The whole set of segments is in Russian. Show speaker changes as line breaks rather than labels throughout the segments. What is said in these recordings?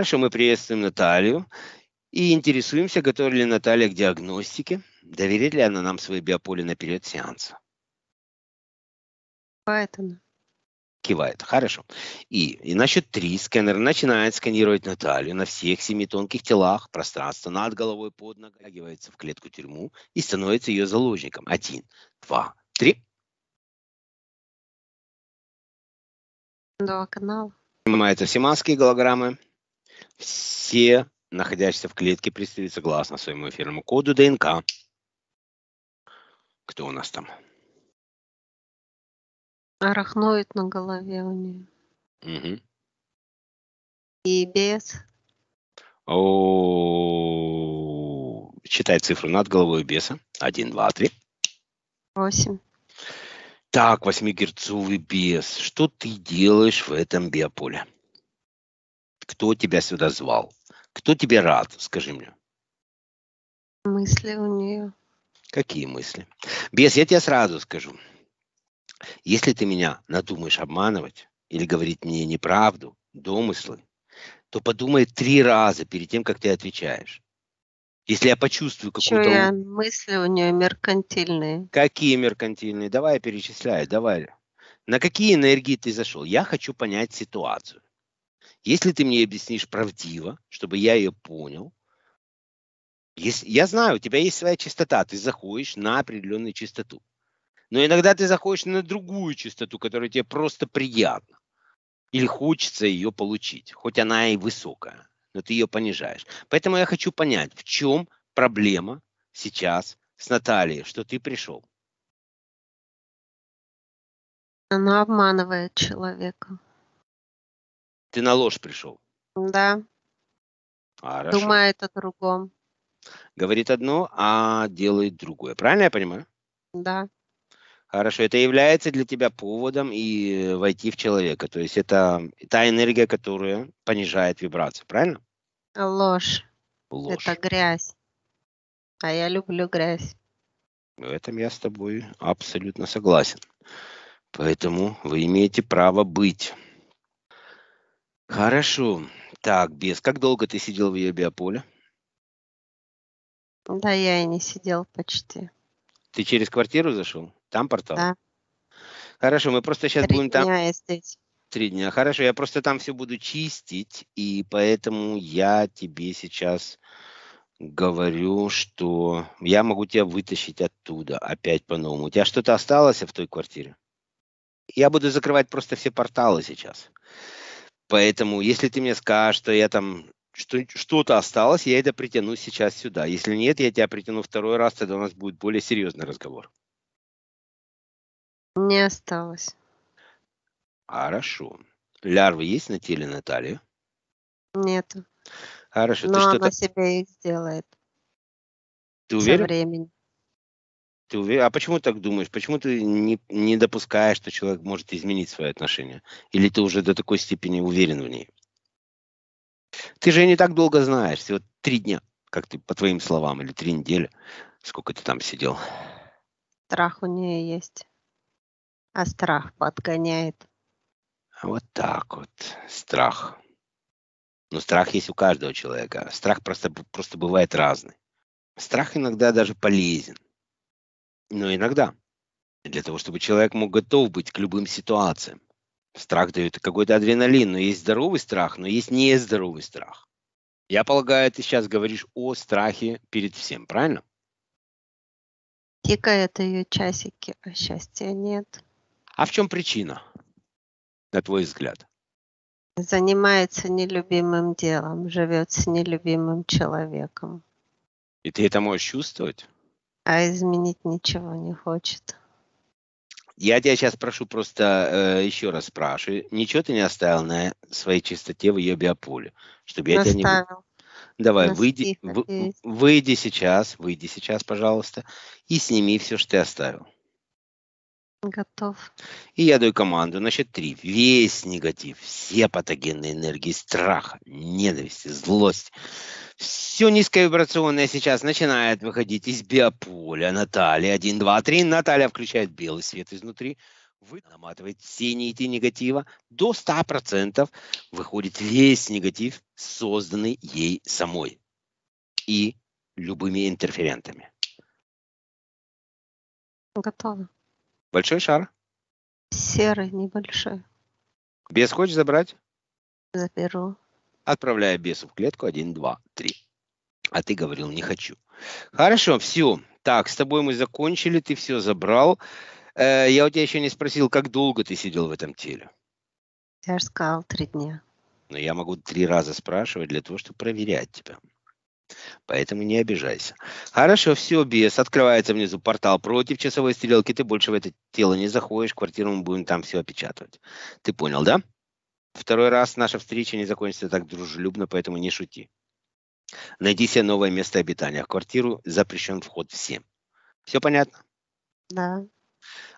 Марша мы приветствуем Наталью и интересуемся, готова ли Наталья к диагностике, доверит ли она нам свои биополе на период сеанса. Кивает она. Кивает, хорошо. И, и на счет три сканер начинает сканировать Наталью на всех семи тонких телах, пространство над головой, под ногой, в клетку-тюрьму и становится ее заложником. Один, два, три.
Два канала.
Снимаются все маски и голограммы все, находящиеся в клетке, представить согласно своему эфирному коду ДНК. Кто у нас там?
Арахноид на голове у нее. Угу. И без.
О, читай цифру над головой беса. Один, два, три. Восемь. Так, восьмигерцовый бес. Что ты делаешь в этом биополе? Кто тебя сюда звал? Кто тебе рад? Скажи мне.
Мысли у нее.
Какие мысли? Без, я тебе сразу скажу. Если ты меня надумаешь обманывать или говорить мне неправду, домыслы, то подумай три раза перед тем, как ты отвечаешь. Если я почувствую какую-то... Я...
Мысли у нее меркантильные.
Какие меркантильные? Давай перечисляй, давай. На какие энергии ты зашел? Я хочу понять ситуацию. Если ты мне объяснишь правдиво, чтобы я ее понял, если, я знаю, у тебя есть своя частота, ты заходишь на определенную частоту. Но иногда ты заходишь на другую частоту, которая тебе просто приятна. Или хочется ее получить, хоть она и высокая, но ты ее понижаешь. Поэтому я хочу понять, в чем проблема сейчас с Натальей, что ты пришел.
Она обманывает человека.
Ты на ложь пришел. Да. Хорошо.
Думает о другом.
Говорит одно, а делает другое. Правильно я понимаю? Да. Хорошо. Это является для тебя поводом и войти в человека. То есть это та энергия, которая понижает вибрацию. Правильно?
Ложь. Ложь. Это грязь. А я люблю грязь.
В этом я с тобой абсолютно согласен. Поэтому вы имеете право быть. Хорошо. Так, без. Как долго ты сидел в ее биополе?
Да, я и не сидел почти.
Ты через квартиру зашел? Там портал? Да. Хорошо, мы просто сейчас Три будем там... Три Дня я здесь. Три дня. Хорошо, я просто там все буду чистить, и поэтому я тебе сейчас говорю, что я могу тебя вытащить оттуда опять по-новому. У тебя что-то осталось в той квартире? Я буду закрывать просто все порталы сейчас. Поэтому, если ты мне скажешь, что я там что, то осталось, я это притяну сейчас сюда. Если нет, я тебя притяну второй раз, тогда у нас будет более серьезный разговор.
Не осталось.
Хорошо. Лярвы есть на теле Натальи? Нет. Хорошо. Но ты она
себе их сделает.
Ты уверен? Со временем. Ты уверен? А почему так думаешь? Почему ты не, не допускаешь, что человек может изменить свои отношения? Или ты уже до такой степени уверен в ней? Ты же не так долго знаешь, всего три дня, как ты, по твоим словам, или три недели, сколько ты там сидел.
Страх у нее есть, а страх подгоняет.
А вот так вот, страх. Но страх есть у каждого человека. Страх просто, просто бывает разный. Страх иногда даже полезен но иногда. Для того, чтобы человек мог готов быть к любым ситуациям. Страх дает какой-то адреналин, но есть здоровый страх, но есть нездоровый страх. Я полагаю, ты сейчас говоришь о страхе перед всем, правильно?
Тикают ее часики, а счастья нет.
А в чем причина, на твой взгляд?
Занимается нелюбимым делом, живет с нелюбимым человеком.
И ты это можешь чувствовать?
А изменить ничего не хочет.
Я тебя сейчас прошу просто э, еще раз спрашиваю. Ничего ты не оставил на своей чистоте в ее биополе? Чтобы я тебя
не...
Давай, выйди, вы, выйди сейчас, выйди сейчас, пожалуйста, и сними все, что ты оставил. Готов. И я даю команду на три. Весь негатив, все патогенные энергии страха, ненависти, злость, все низковибрационное сейчас начинает выходить из биополя. Наталья, 1, 2, 3. Наталья включает белый свет изнутри. Вы наматываете все нити негатива. До 100% выходит весь негатив, созданный ей самой. И любыми интерферентами. Готово. Большой шар?
Серый, небольшой.
Без хочешь забрать?
Заберу
отправляя бесу в клетку 1, 2, 3. А ты говорил, не хочу. Хорошо, все. Так, с тобой мы закончили, ты все забрал. Э, я у тебя еще не спросил, как долго ты сидел в этом теле?
Я же сказал три дня.
Но я могу три раза спрашивать для того, чтобы проверять тебя. Поэтому не обижайся. Хорошо, все, бес. Открывается внизу портал против часовой стрелки. Ты больше в это тело не заходишь. Квартиру мы будем там все опечатывать. Ты понял, да? Второй раз наша встреча не закончится так дружелюбно, поэтому не шути. Найди себе новое место обитания. В квартиру запрещен вход всем. Все понятно? Да.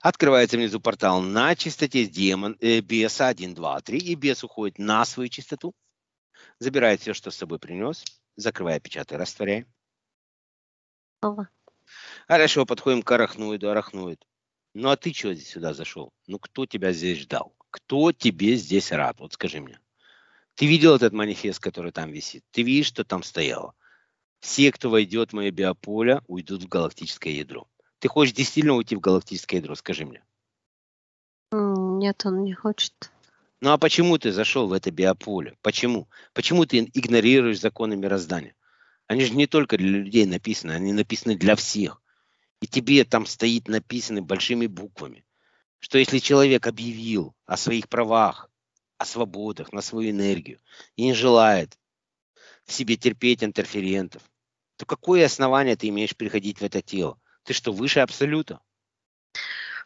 Открывается внизу портал на чистоте демон, э, беса 1, 2, 3, и бес уходит на свою чистоту, забирает все, что с собой принес, закрывая, печатай, растворяй. Ова. Хорошо, а подходим к арахноиду, арахноид. Ну а ты чего здесь сюда зашел? Ну кто тебя здесь ждал? Кто тебе здесь рад? Вот скажи мне. Ты видел этот манифест, который там висит? Ты видишь, что там стояло? Все, кто войдет в мое биополе, уйдут в галактическое ядро. Ты хочешь действительно уйти в галактическое ядро? Скажи мне.
Нет, он не хочет.
Ну а почему ты зашел в это биополе? Почему? Почему ты игнорируешь законы мироздания? Они же не только для людей написаны, они написаны для всех. И тебе там стоит написано большими буквами что если человек объявил о своих правах, о свободах, на свою энергию и не желает в себе терпеть интерферентов, то какое основание ты имеешь приходить в это тело? Ты что, выше абсолюта?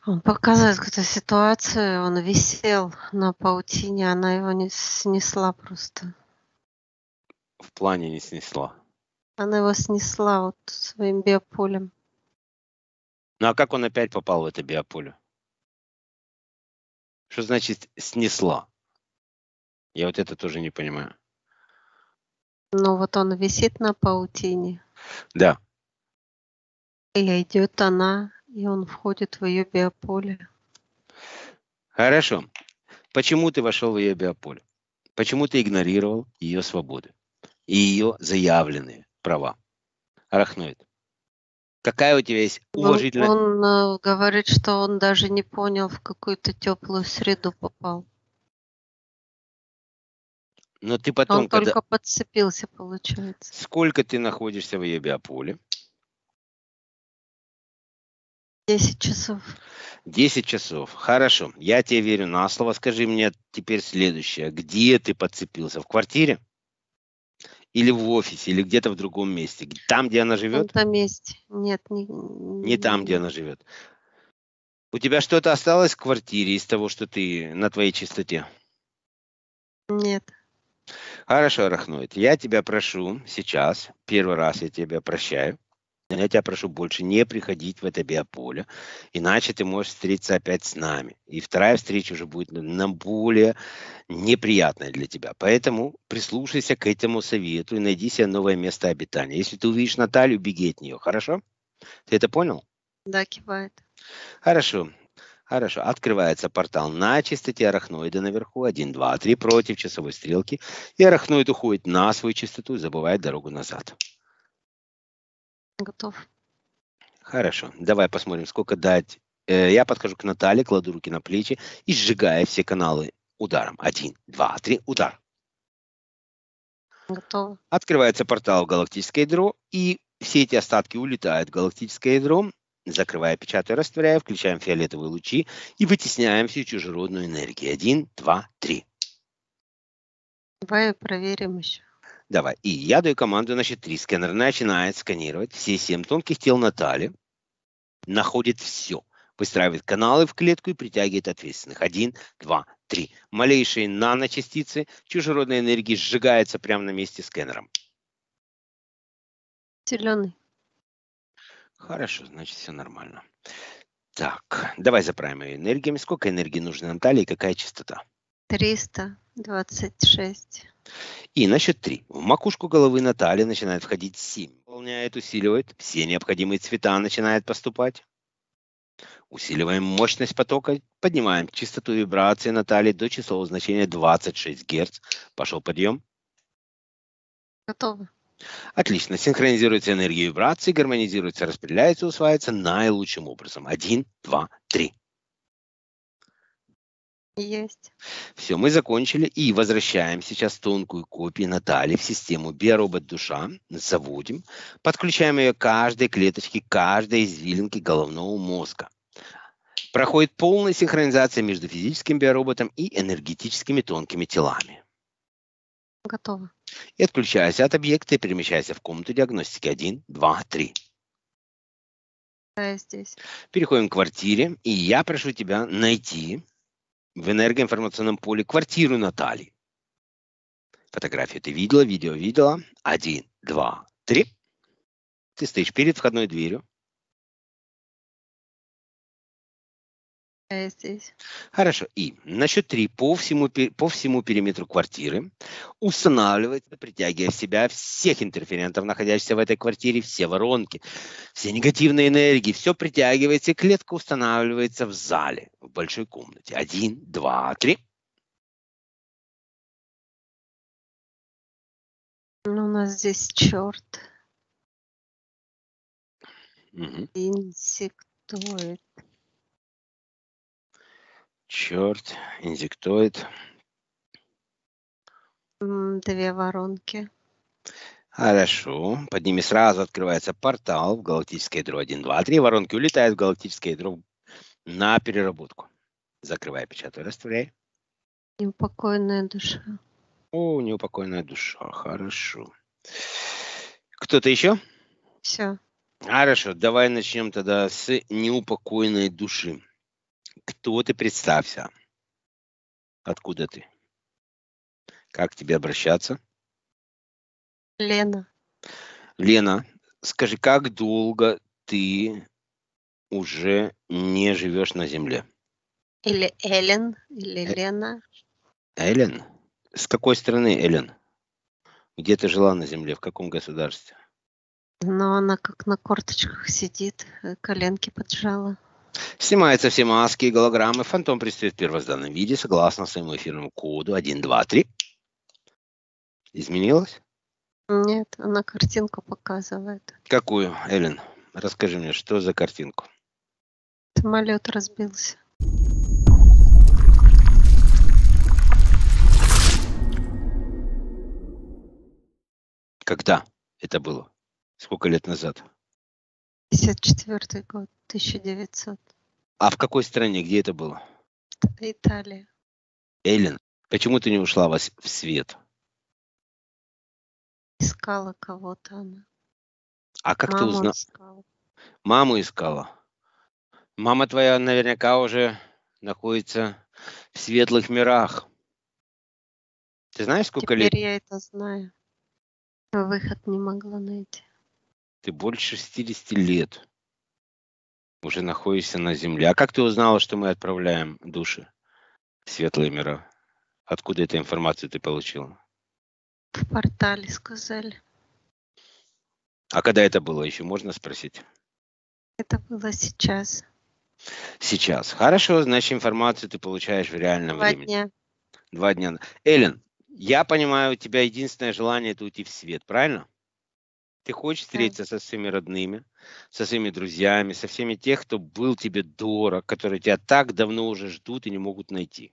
Он показывает какую-то ситуацию, он висел на паутине, она его не снесла просто.
В плане не снесла.
Она его снесла вот своим биополем.
Ну а как он опять попал в это биополе? Что значит снесло? Я вот это тоже не понимаю.
Ну вот он висит на паутине. Да. И идет она, и он входит в ее биополе.
Хорошо. Почему ты вошел в ее биополе? Почему ты игнорировал ее свободы и ее заявленные права? Арахноид. Какая у тебя есть ну, уважительная...
Он, он э, говорит, что он даже не понял, в какую-то теплую среду попал. Но
ты потом... Он когда... только подцепился, получается.
Сколько ты находишься в ебиополе?
Десять часов.
Десять часов. Хорошо. Я тебе верю на слово. Скажи мне теперь следующее. Где ты подцепился? В квартире? Или в офисе, или где-то в другом месте? Там, где она живет?
На месте. Нет. Не, не
там, где она живет. У тебя что-то осталось в квартире из того, что ты на твоей чистоте? Нет. Хорошо, Рахноид. Я тебя прошу сейчас, первый раз я тебя прощаю, я тебя прошу больше не приходить в это биополе, иначе ты можешь встретиться опять с нами. И вторая встреча уже будет на более неприятная для тебя. Поэтому прислушайся к этому совету и найди себе новое место обитания. Если ты увидишь Наталью, беги от нее, хорошо? Ты это понял?
Да, кивает.
Хорошо. Хорошо. Открывается портал на чистоте арахноида наверху. 1, 2, 3 против часовой стрелки. И арахноид уходит на свою частоту и забывает дорогу назад. Готов. Хорошо. Давай посмотрим, сколько дать. Э, я подхожу к Наталье, кладу руки на плечи и сжигаю все каналы ударом. Один, два, три, удар. Готово. Открывается портал в галактическое ядро, и все эти остатки улетают в галактическое ядро, закрывая, печатая, растворяя, включаем фиолетовые лучи и вытесняем всю чужеродную энергию. Один, два, три.
Давай проверим еще.
Давай. И я даю команду, значит, три сканера. Начинает сканировать все семь тонких тел Натали. Находит все. Выстраивает каналы в клетку и притягивает ответственных. Один, два, три. Малейшие наночастицы чужеродной энергии сжигаются прямо на месте сканером. Зеленый. Хорошо, значит, все нормально. Так, давай заправим ее энергиями. Сколько энергии нужно Наталье и какая частота?
326.
И на счет 3. В макушку головы Натальи начинает входить 7. Выполняет, усиливает. Все необходимые цвета начинают поступать. Усиливаем мощность потока, поднимаем частоту вибрации Натальи до числового значения 26 Гц. Пошел подъем. Готово. Отлично. Синхронизируется энергия вибрации, гармонизируется, распределяется, усваивается наилучшим образом. Один, два, три. Есть. Все, мы закончили и возвращаем сейчас тонкую копию Натальи в систему биоробот душа, заводим, подключаем ее к каждой клеточке, каждой извилинке головного мозга. Проходит полная синхронизация между физическим биороботом и энергетическими тонкими телами. Готово. И отключаясь от объекта и перемещаясь в комнату диагностики 1, 2, 3 здесь. Переходим к квартире, и я прошу тебя найти в энергоинформационном поле квартиру Натальи. Фотографию ты видела, видео видела. Один, два,
три. Ты стоишь перед входной дверью. Э, здесь.
Хорошо. И насчет три по всему, по всему периметру квартиры устанавливается, притягивая в себя всех интерферентов, находящихся в этой квартире, все воронки, все негативные энергии, все притягивается, и клетка устанавливается в зале, в большой комнате. Один, два, три.
Ну, у нас здесь черт. Угу. Инсектоид. Черт, инзектоид.
Две воронки.
Хорошо. Под ними сразу открывается портал в галактическое ядро один два три Воронки улетают в галактическое ядро на переработку. Закрывай, печатай, растворяй.
Неупокоенная душа.
О, неупокоенная душа. Хорошо. Кто-то еще? Все. Хорошо, давай начнем тогда с неупокоенной души. Кто ты, представься. Откуда ты? Как к тебе обращаться? Лена. Лена, скажи, как долго ты уже не живешь на Земле?
Или Элен, или э- Лена.
Элен. С какой страны Элен? Где ты жила на Земле? В каком государстве?
Но она как на корточках сидит, э, коленки поджала.
Снимаются все маски и голограммы. Фантом предстоит в первозданном виде согласно своему эфирному коду 123. Изменилось?
Нет, она картинку показывает.
Какую, Эллен? Расскажи мне, что за картинку?
Самолет разбился.
Когда это было? Сколько лет назад?
54 год, 1900.
А в какой стране, где это было?
Италия.
Эллен, почему ты не ушла в свет?
Искала кого-то она.
А как Маму ты узнала? Искала. Маму искала. Мама твоя наверняка уже находится в светлых мирах. Ты знаешь, сколько Теперь лет? Теперь
я это знаю. Выход не могла найти.
Ты больше 60 лет уже находишься на Земле. А как ты узнала, что мы отправляем души в светлые мира? Откуда эту информацию ты получила?
В портале сказали.
А когда это было, еще можно спросить?
Это было сейчас.
Сейчас. Хорошо, значит, информацию ты получаешь в реальном Два времени. Дня. Два дня. Эллен, я понимаю, у тебя единственное желание – это уйти в свет, правильно? Ты хочешь встретиться да. со своими родными, со своими друзьями, со всеми тех, кто был тебе дорог, которые тебя так давно уже ждут и не могут найти.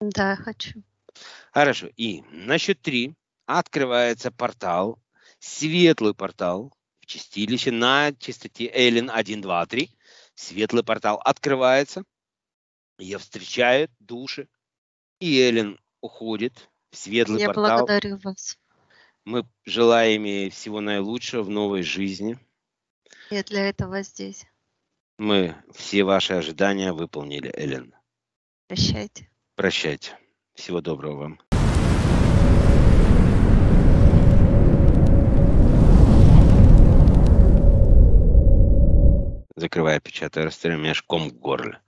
Да, хочу.
Хорошо. И на счет три открывается портал, светлый портал в чистилище на чистоте Эллен 123. Светлый портал открывается, ее встречают души, и Эллен уходит в светлый Я портал. Я благодарю вас. Мы желаем ей всего наилучшего в новой жизни.
Я для этого здесь.
Мы все ваши ожидания выполнили, Эллен.
Прощайте.
Прощайте. Всего доброго вам. Закрывая, печатая, расстреляю, у меня ком в горле.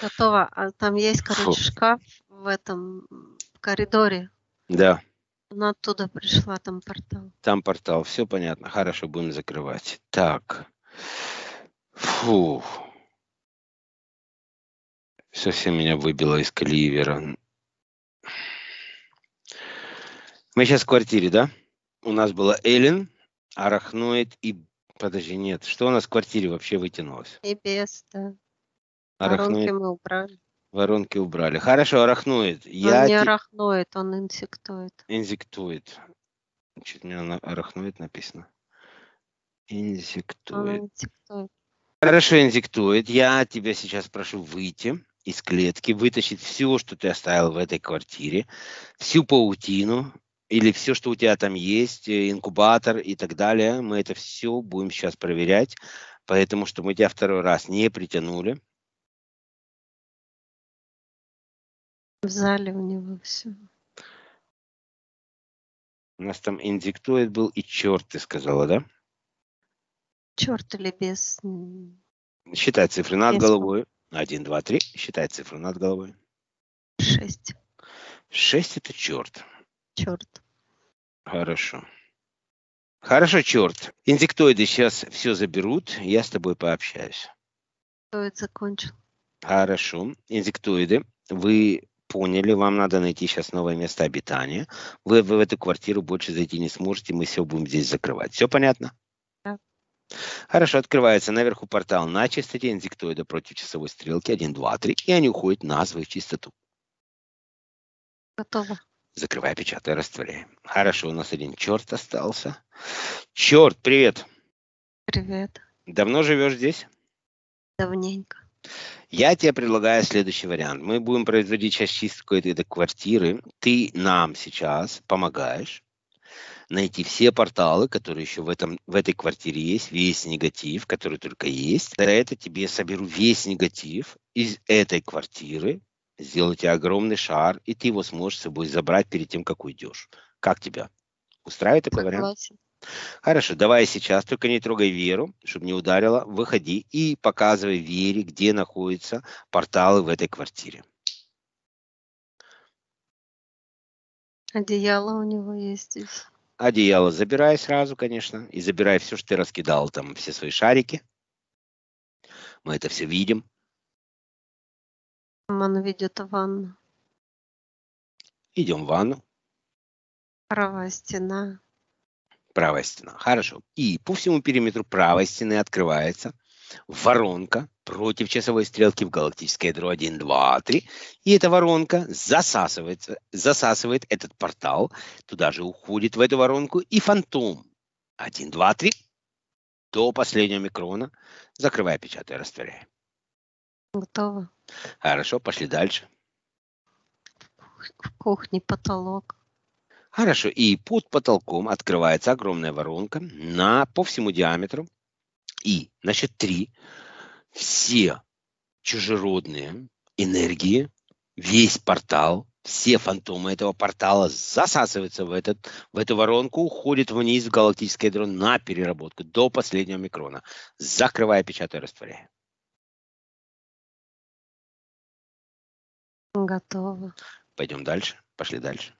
Готово. А там есть, короче, Фу. шкаф в этом в коридоре. Да. Она оттуда пришла, там портал.
Там портал, все понятно. Хорошо, будем закрывать. Так. Фух. Совсем меня выбило из каливера. Мы сейчас в квартире, да? У нас была Эллен, арахноид и... Подожди, нет. Что у нас в квартире вообще вытянулось?
И без да.
Арахноид. Воронки мы убрали. Воронки убрали. Хорошо, арахноид. Он Я не те...
арахноид, он инсектоид.
Инсектоид. Значит, у меня на арахноид написано. Инсектоид.
инсектоид.
Хорошо, инсектоид. Я тебя сейчас прошу выйти из клетки, вытащить все, что ты оставил в этой квартире, всю паутину или все, что у тебя там есть, э, инкубатор и так далее. Мы это все будем сейчас проверять, поэтому, что мы тебя второй раз не притянули,
В зале у него все.
У нас там индиктоид был и черт, ты сказала, да?
Черт или без...
Считай цифры над без... головой. Один, два, три. Считай цифры над головой. Шесть. Шесть – это черт. Черт. Хорошо. Хорошо, черт. Индиктоиды сейчас все заберут, я с тобой пообщаюсь.
Индиктоид закончил.
Хорошо. Индиктоиды, вы поняли, вам надо найти сейчас новое место обитания. Вы, вы в эту квартиру больше зайти не сможете, мы все будем здесь закрывать. Все понятно? Да. Хорошо, открывается наверху портал на чистоте инзектоида против часовой стрелки 1, 2, 3, и они уходят на свою чистоту. Готово. Закрывай, печатай, растворяй. Хорошо, у нас один черт остался. Черт, привет. Привет. Давно живешь здесь? Давненько. Я тебе предлагаю следующий вариант. Мы будем производить сейчас чистку этой, этой квартиры. Ты нам сейчас помогаешь найти все порталы, которые еще в, этом, в этой квартире есть, весь негатив, который только есть. За это тебе соберу весь негатив из этой квартиры, сделаю тебе огромный шар, и ты его сможешь с собой забрать перед тем, как уйдешь. Как тебя? Устраивает такой Согласен. вариант? Хорошо, давай сейчас, только не трогай веру, чтобы не ударило. Выходи и показывай вере, где находятся порталы в этой квартире.
Одеяло у него есть здесь.
Одеяло забирай сразу, конечно, и забирай все, что ты раскидал, там все свои шарики. Мы это все видим.
Он ведет ванну.
Идем в ванну.
Правая стена
правая стена. Хорошо. И по всему периметру правой стены открывается воронка против часовой стрелки в галактическое ядро 1, 2, 3. И эта воронка засасывает, засасывает этот портал, туда же уходит в эту воронку и фантом 1, 2, 3 до последнего микрона, закрывая, печатая, растворяя. Готово. Хорошо, пошли дальше.
В кухне потолок.
Хорошо. И под потолком открывается огромная воронка на, по всему диаметру. И значит три все чужеродные энергии, весь портал, все фантомы этого портала засасываются в, этот, в эту воронку, уходят вниз в галактическое ядро на переработку до последнего микрона, закрывая, печатая, растворяя.
Готово. Пойдем дальше. Пошли дальше.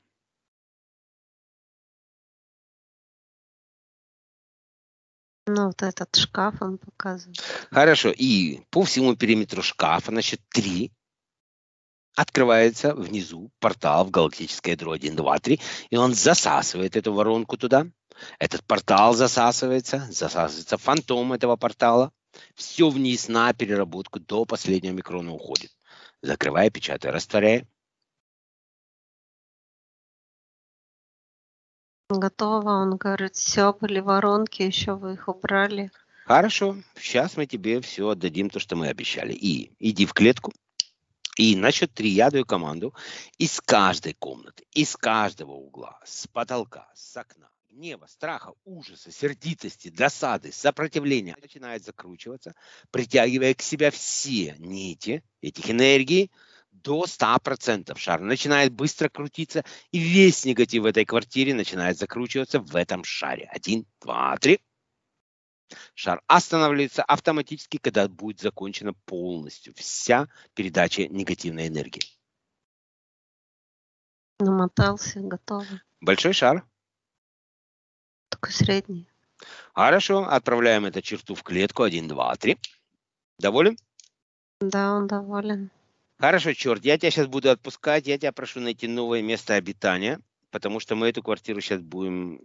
Ну, вот этот шкаф он показывает.
Хорошо. И по всему периметру шкафа, значит, три открывается внизу портал в галактическое ядро 1, 2, 3, и он засасывает эту воронку туда. Этот портал засасывается, засасывается фантом этого портала. Все вниз на переработку до последнего микрона уходит. Закрывая, печатая, растворяя.
Готово, он говорит, все, были воронки, еще вы их убрали.
Хорошо, сейчас мы тебе все отдадим, то, что мы обещали. И иди в клетку, и насчет три я команду из каждой комнаты, из каждого угла, с потолка, с окна гнева, страха, ужаса, сердитости, досады, сопротивления начинает закручиваться, притягивая к себе все нити этих энергий, до 100%. Шар начинает быстро крутиться, и весь негатив в этой квартире начинает закручиваться в этом шаре. Один, два, три. Шар останавливается автоматически, когда будет закончена полностью вся передача негативной энергии.
Намотался, готово.
Большой шар?
Такой средний.
Хорошо, отправляем эту черту в клетку. Один, два, три. Доволен?
Да, он доволен.
Хорошо, черт, я тебя сейчас буду отпускать, я тебя прошу найти новое место обитания, потому что мы эту квартиру сейчас будем...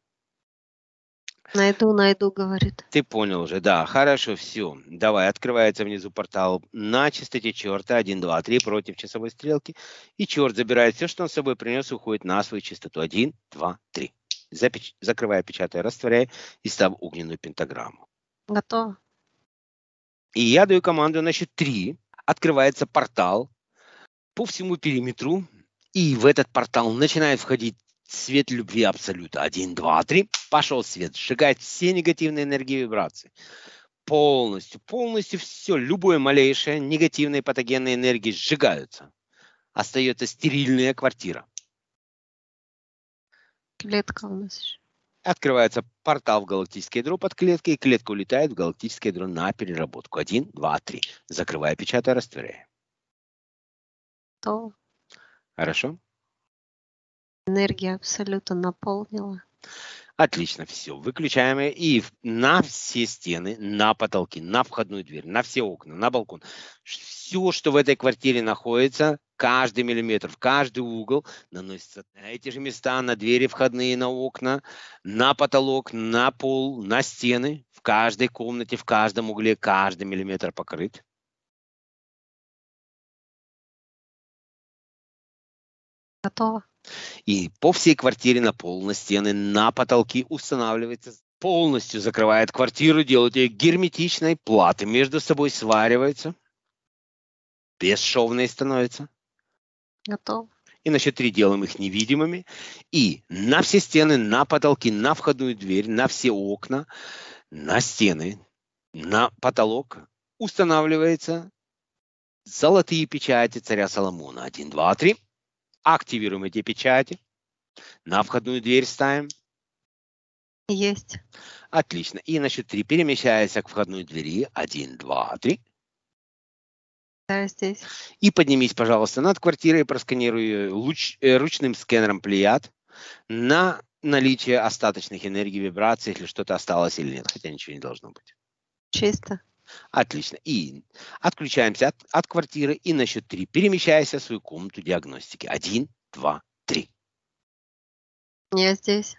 Найду, найду, говорит.
Ты понял уже, да, хорошо, все. Давай, открывается внизу портал на частоте черта 1, 2, 3 против часовой стрелки. И черт забирает все, что он с собой принес, и уходит на свою частоту 1, 2, 3. Запеч... Закрывая, печатая, растворяя и став огненную пентаграмму. Готово. И я даю команду на счет 3. Открывается портал по всему периметру, и в этот портал начинает входить свет любви абсолюта. Один, два, три. Пошел свет. Сжигает все негативные энергии и вибрации. Полностью, полностью все, любое малейшее негативные патогенные энергии сжигаются. Остается стерильная квартира.
Клетка у нас еще.
Открывается портал в галактическое ядро под клеткой, и клетка улетает в галактическое ядро на переработку. Один, два, три. Закрывая, печатая, растворяя то Хорошо.
энергия абсолютно наполнила.
Отлично, все, выключаем и на все стены, на потолки, на входную дверь, на все окна, на балкон. Все, что в этой квартире находится, каждый миллиметр, в каждый угол наносится на эти же места, на двери входные, на окна, на потолок, на пол, на стены. В каждой комнате, в каждом угле каждый миллиметр покрыт. Готово. И по всей квартире на пол, на стены, на потолки устанавливается полностью закрывает квартиру, делает ее герметичной, платы между собой свариваются, бесшовные становятся. Готово. И на счет три делаем их невидимыми. И на все стены, на потолки, на входную дверь, на все окна, на стены, на потолок устанавливается золотые печати царя Соломона. Один, два, три. Активируем эти печати. На входную дверь ставим. Есть. Отлично. И на счет три перемещается к входной двери. Один, два, три. Да, здесь. И поднимись, пожалуйста, над квартирой, просканируй э, луч, э, ручным сканером плеяд на наличие остаточных энергий, вибраций, если что-то осталось или нет, хотя ничего не должно быть. Чисто. Отлично. И отключаемся от, от квартиры и на счет три перемещайся в свою комнату диагностики. Один, два, три.
Я здесь.